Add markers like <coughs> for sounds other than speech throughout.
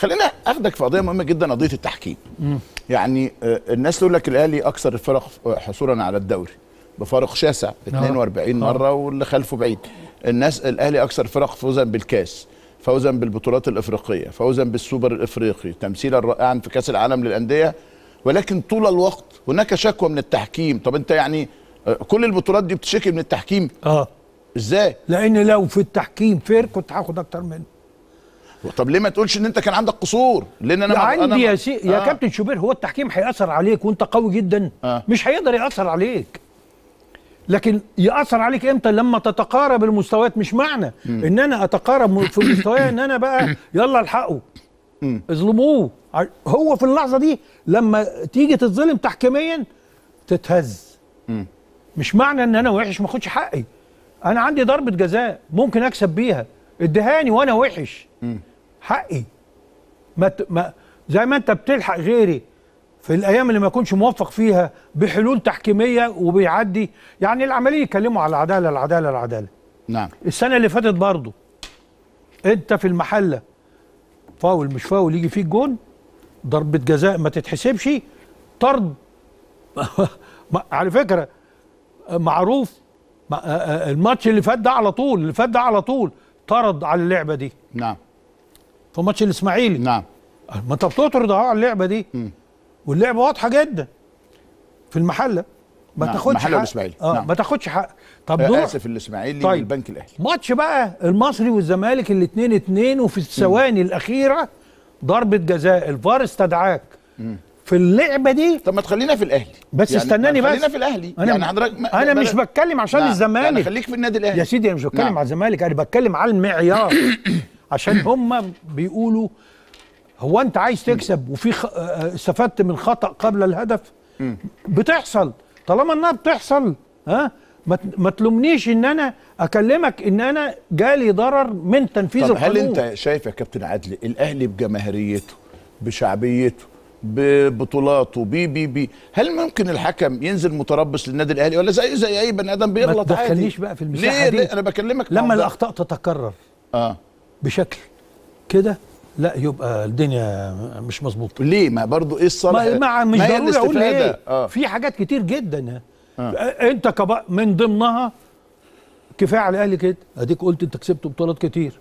خلينا اخدك في قضيه مهمه جدا قضيه التحكيم يعني آه، الناس تقول لك الاهلي اكثر الفرق حصولا على الدوري بفارق شاسع 42 نعم. أوه. نعم. مره واللي خلفه بعيد الناس الاهلي اكثر فرق فوزا بالكاس فوزا بالبطولات الافريقيه فوزا بالسوبر الافريقي تمثيلا رائعا في كاس العالم للانديه ولكن طول الوقت هناك شكوى من التحكيم طب انت يعني آه، كل البطولات دي بتشكي من التحكيم اه ازاي لان لو في التحكيم فير كنت هاخد اكتر منه طب ليه ما تقولش ان انت كان عندك قصور لان انا عندي أنا يا, سي... آه. يا كابتن شوبير هو التحكيم هياثر عليك وانت قوي جدا آه. مش هيقدر ياثر عليك لكن ياثر عليك امتى لما تتقارب المستويات مش معنى م. ان انا اتقارب في مستواي ان انا بقى يلا الحقه اظلموه هو في اللحظه دي لما تيجي تتظلم تحكيميا تتهز م. مش معنى ان انا وحش ما اخدش حقي انا عندي ضربه جزاء ممكن اكسب بيها ادهاني وانا وحش م. حقي ما, ما زي ما انت بتلحق غيري في الايام اللي ما يكونش موفق فيها بحلول تحكيميه وبيعدي يعني العمليه يتكلموا على العداله العداله العداله نعم السنه اللي فاتت برضه انت في المحله فاول مش فاول يجي فيك جون ضربه جزاء ما تتحسبش طرد <laughs> على فكره معروف آه، آه، الماتش اللي فات ده على طول اللي فات ده على طول طرد على اللعبه دي نعم في ماتش الاسماعيلي نعم ما انت بتطرد اهو على اللعبه دي م. واللعبه واضحه جدا في المحله ما نعم. تاخدش حق الاسماعيلي آه نعم. ما تاخدش حق طب آه، دور اسف الاسماعيلي طيب. والبنك الاهلي ماتش بقى المصري والزمالك الاثنين اثنين وفي الثواني الاخيره ضربه جزاء الفار استدعاك م. في اللعبه دي طب ما تخلينا في الاهلي بس يعني استناني بس خلينا في الاهلي أنا يعني حضرتك انا مش بتكلم عشان نعم. يعني الزمالك يعني خليك في النادي الاهلي يا سيدي انا مش بتكلم نعم. على الزمالك انا بتكلم على المعيار <coughs> عشان <clears throat> هم بيقولوا هو انت عايز تكسب وفي خ... آه، آه، استفدت من خطا قبل الهدف بتحصل طالما انها بتحصل ها ما تلومنيش ان انا اكلمك ان انا جالي ضرر من تنفيذ طب القانون هل انت شايف يا كابتن عدلي الاهلي بجماهيريته بشعبيته ببطولاته بي بي بي هل ممكن الحكم ينزل متربص للنادي الاهلي ولا زيه زي اي بني ادم بيغلط عادي ما تدخلنيش بقى في المساحه ليه دي ليه انا بكلمك لما الاخطاء تتكرر اه بشكل كده لا يبقى الدنيا مش مظبوطه ليه ما برضو ايه الصالح ما, مش ضروري اقول ليه آه. في حاجات كتير جدا يعني آه. انت كبقى من ضمنها كفايه على الاهلي كده اديك قلت انت كسبت بطولات كتير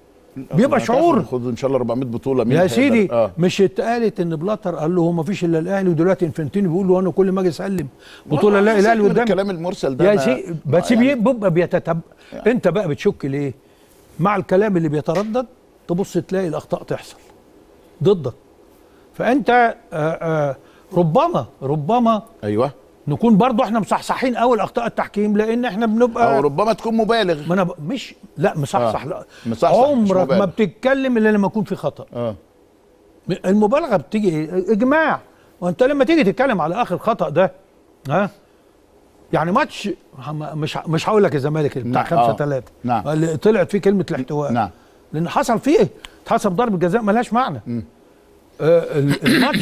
آه، بيبقى شعور خد ان شاء الله 400 بطوله مين يا سيدي آه. مش اتقالت ان بلاتر قال له هو ما فيش الا الاهلي ودلوقتي انفنتيني بيقول له انا كل ما اجي اسلم بطوله لا الاهلي قدام الكلام المرسل ده يا سيدي بس يعني بيبقى بيتتب يعني. انت بقى بتشك ليه؟ مع الكلام اللي بيتردد تبص تلاقي الاخطاء تحصل ضدك فانت آه، آه، ربما ربما ايوه نكون برضو احنا مصحصحين قوي الاخطاء التحكيم لان احنا بنبقى او ربما تكون مبالغ ما انا ب... مش لا مصحصح آه. لا مصحصح عمرك ما بتتكلم الا لما يكون في خطا آه. المبالغه بتيجي اجماع وانت لما تيجي تتكلم على اخر خطا ده ها يعني ماتش مش مش هقول لك الزمالك بتاع 5 نعم. 3 آه. نعم اللي طلعت فيه كلمه الاحتواء نعم لان حصل فيه اتحسب ضربه جزاء ملهاش معنى آه، الماتش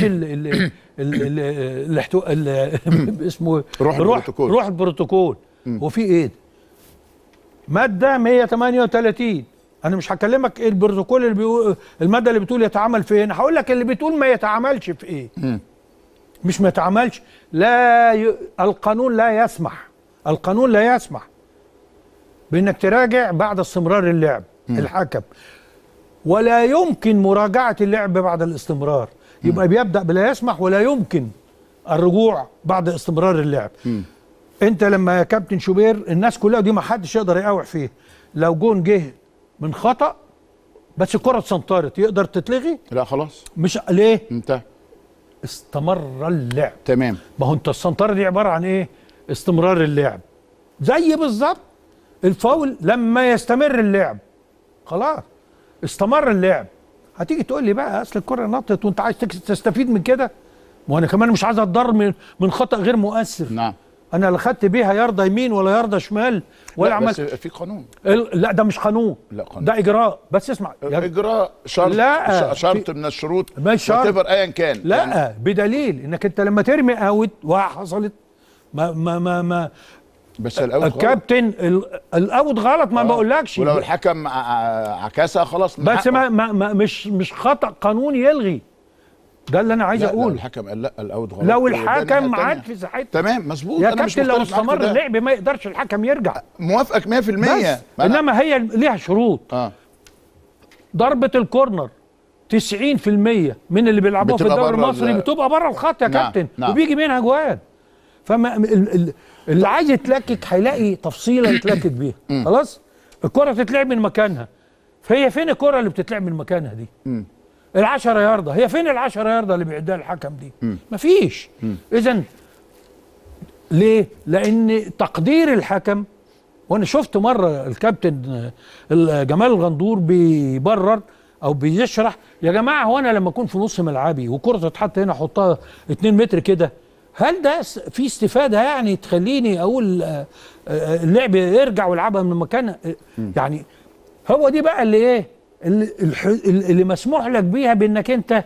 الاحتواء اسمه إيه؟ روح البروتوكول روح البروتوكول وفي ايه ماده 138 انا مش هكلمك البروتوكول اللي بيقول الماده اللي بتقول يتعامل فين هقول لك اللي بتقول ما يتعاملش في ايه مش ما تعملش لا ي... القانون لا يسمح القانون لا يسمح بانك تراجع بعد استمرار اللعب م. الحكم ولا يمكن مراجعه اللعب بعد الاستمرار م. يبقى بيبدا بلا يسمح ولا يمكن الرجوع بعد استمرار اللعب م. انت لما يا كابتن شوبير الناس كلها دي ما حدش يقدر يقاوح فيه لو جون جه من خطا بس الكره اتسنطرت يقدر تتلغي لا خلاص مش ليه انتهى استمر اللعب تمام ما هو انت السنتره دي عباره عن ايه استمرار اللعب زي بالظبط الفاول لما يستمر اللعب خلاص استمر اللعب هتيجي تقول لي بقى اصل الكره نطت وانت عايز تستفيد من كده وانا كمان مش عايز اتضرر من من خطا غير مؤثر نعم انا اللي خدت بيها يرضى يمين ولا يرضى شمال ولا لا عملت بس في قانون لا ده مش قانون لا قانون ده اجراء بس اسمع اجراء يعني- شرط لا شرط من الشروط مش شرط ايا كان لا يعني بدليل انك انت لما ترمي اوت وحصلت ما ما ما, ما بس الاوت الكابتن الاوت غلط ما آه. بقولكش ولو الحكم عكسها خلاص بس ما, ما, ما مش مش خطا قانوني يلغي ده اللي انا عايز اقوله الحكم قال لا الاوت غلط لو الحكم عاد في ساحتها تمام مظبوط يا كابتن لو استمر اللعب ما يقدرش الحكم يرجع أه، موافقك 100% بس انما هي ليها شروط اه ضربه الكورنر 90% من اللي بيلعبوها في الدوري المصري بتبقى بره الخط يا نعم كابتن نعم وبيجي منها جوان فما اللي عايز يتلكك هيلاقي تفصيله يتلكك بيها <coughs> خلاص الكره تتلعب من مكانها فهي فين الكره اللي بتتلعب من مكانها دي ال10 ياردة هي فين ال10 ياردة اللي بيعدها الحكم دي؟ مم. مفيش إذا ليه؟ لأن تقدير الحكم وأنا شفت مرة الكابتن جمال الغندور بيبرر أو بيشرح يا جماعة هو أنا لما أكون في نص ملعبي وكرة تتحط هنا أحطها 2 متر كده هل ده في استفادة يعني تخليني أقول آه، آه، اللعب يرجع ويلعبها من مكانها؟ يعني هو دي بقى اللي إيه؟ اللي اللي مسموح لك بيها بانك انت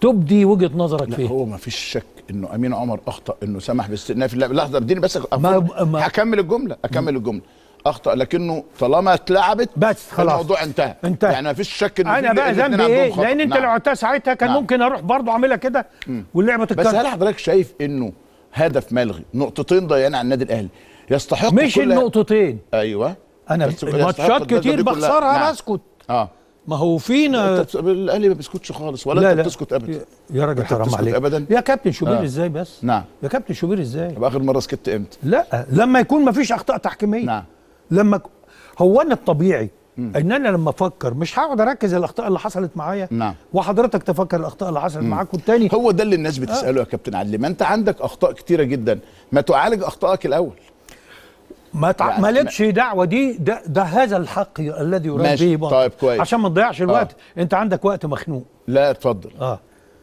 تبدي وجهه نظرك فيها هو ما فيش شك انه امين عمر اخطا انه سمح باستئناف لحظه اديني بس ما ما هكمل الجمله اكمل الجمله اخطا لكنه طالما اتلعبت بس خلاص الموضوع انتهى انتهى يعني ما فيش شك انه انا بقى ذنبي ايه خطأ. لان انت نعم. لو عدتها ساعتها كان نعم. ممكن اروح برضه اعملها كده واللعبه تتكرر بس هل حضرتك شايف انه هدف ملغي نقطتين ضيعنا على النادي الاهلي يستحق مش النقطتين ايوه انا ماتشات كتير بخسرها نعم. بسكت اه ما هو فينا الاهلي ما بيسكتش خالص ولا لا انت بتسكت ابدا يا راجل حرام عليك ابدا يا كابتن شوبير آه. ازاي بس نعم يا كابتن شوبير ازاي طب اخر مره سكت امتى لا لما يكون ما فيش اخطاء تحكيميه نعم لما هو انا الطبيعي مم. ان انا لما افكر مش هقعد اركز الاخطاء اللي حصلت معايا نعم وحضرتك تفكر الاخطاء اللي حصلت معاك والتاني هو ده اللي الناس بتساله آه. يا كابتن علي ما انت عندك اخطاء كتيره جدا ما تعالج اخطائك الاول ما تع... يعني دعوه دي ده, ده هذا الحق الذي يراد به برضه طيب كويس عشان ما تضيعش آه. الوقت آه. انت عندك وقت مخنوق لا اتفضل اه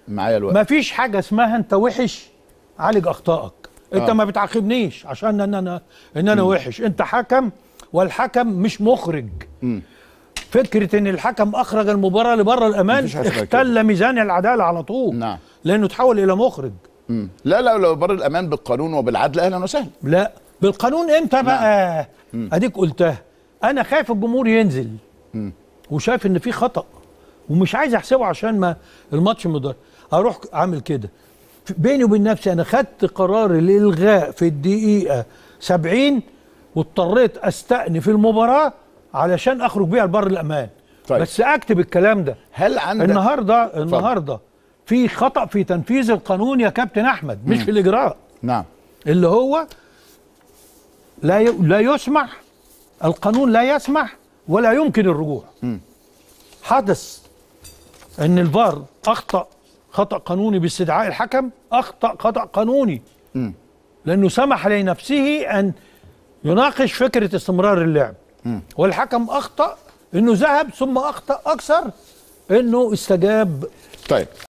معايا الوقت ما فيش حاجه اسمها انت وحش عالج اخطائك انت آه. ما بتعاقبنيش عشان ان انا ان انا م. وحش انت حكم والحكم مش مخرج م. فكره ان الحكم اخرج المباراه لبره الامان اختل ميزان العداله على طول نعم لانه تحول الى مخرج م. لا لا لو بره الامان بالقانون وبالعدل اهلا وسهلا لا بالقانون امتى نعم. بقى مم. اديك قلتها انا خايف الجمهور ينزل مم. وشايف ان في خطا ومش عايز احسبه عشان ما الماتش مدار اروح عامل كده بيني وبين نفسي انا خدت قرار الالغاء في الدقيقه 70 واضطريت استأنف المباراه علشان اخرج بيها لبر الامان طيب. بس اكتب الكلام ده هل عندك النهارده النهارده في خطا في تنفيذ القانون يا كابتن احمد مش مم. في الاجراء نعم اللي هو لا لا يسمح القانون لا يسمح ولا يمكن الرجوع م. حدث ان الفار اخطا خطا قانوني باستدعاء الحكم اخطا خطا قانوني م. لانه سمح لنفسه ان يناقش فكره استمرار اللعب م. والحكم اخطا انه ذهب ثم اخطا اكثر انه استجاب طيب